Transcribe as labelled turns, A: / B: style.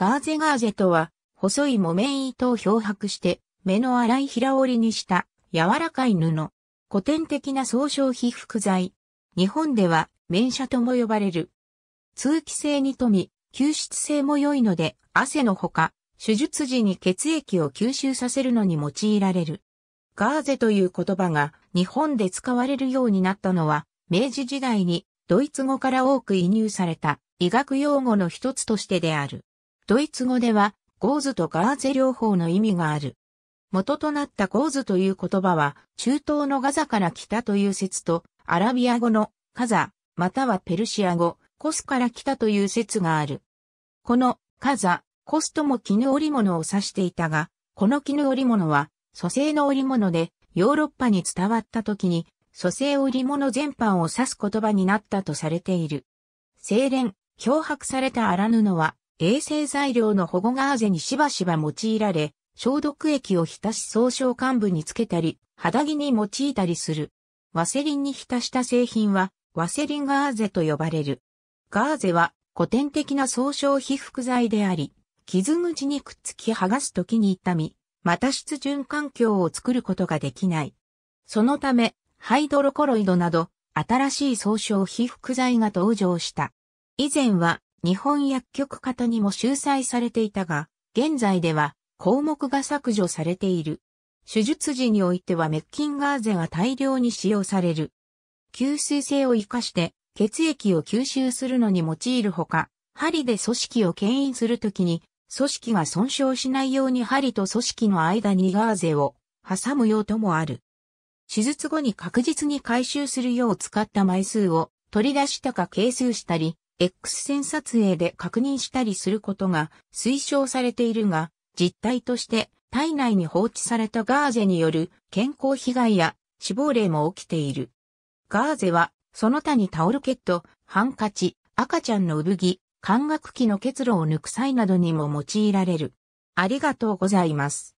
A: ガーゼガーゼとは、細い木綿糸を漂白して、目の粗い平織りにした柔らかい布。古典的な総称被服剤。日本では、綿車とも呼ばれる。通気性に富み、吸湿性も良いので、汗のほか、手術時に血液を吸収させるのに用いられる。ガーゼという言葉が日本で使われるようになったのは、明治時代にドイツ語から多く移入された医学用語の一つとしてである。ドイツ語では、ゴーズとガーゼ両方の意味がある。元となったゴーズという言葉は、中東のガザから来たという説と、アラビア語のカザ、またはペルシア語、コスから来たという説がある。このカザ、コスとも絹織物を指していたが、この絹織物は、蘇生の織物で、ヨーロッパに伝わった時に、蘇生織物全般を指す言葉になったとされている。精錬、脅迫された荒布は、衛生材料の保護ガーゼにしばしば用いられ、消毒液を浸し総称幹部につけたり、肌着に用いたりする。ワセリンに浸した製品は、ワセリンガーゼと呼ばれる。ガーゼは古典的な総称被覆剤であり、傷口にくっつき剥がすときに痛み、また湿潤環境を作ることができない。そのため、ハイドロコロイドなど、新しい総称被覆剤が登場した。以前は、日本薬局方にも収載されていたが、現在では項目が削除されている。手術時においてはメッキンガーゼが大量に使用される。吸水性を活かして血液を吸収するのに用いるほか、針で組織を牽引するときに、組織が損傷しないように針と組織の間にガーゼを挟む用途もある。手術後に確実に回収するよう使った枚数を取り出したか係数したり、X 線撮影で確認したりすることが推奨されているが、実態として体内に放置されたガーゼによる健康被害や死亡例も起きている。ガーゼはその他にタオルケット、ハンカチ、赤ちゃんの産着、管楽器の結露を抜く際などにも用いられる。ありがとうございます。